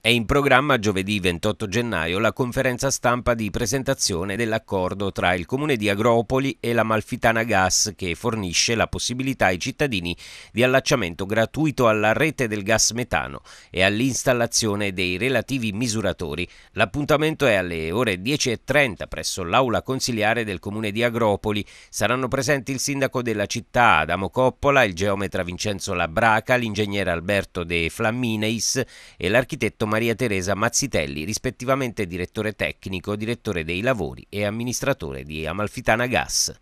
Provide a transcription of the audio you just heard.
È in programma giovedì 28 gennaio la conferenza stampa di presentazione dell'accordo tra il comune di Agropoli e la Malfitana Gas che fornisce la possibilità ai cittadini di allacciamento gratuito alla rete del gas metano e all'installazione dei relativi misuratori. L'appuntamento è alle ore 10.30 presso l'aula consiliare del comune di Agropoli. Saranno presenti il sindaco della città Adamo Coppola, il geometra Vincenzo Labraca, l'ingegnere Alberto De Flammineis e l'architetto Maria Teresa Mazzitelli, rispettivamente direttore tecnico, direttore dei lavori e amministratore di Amalfitana Gas.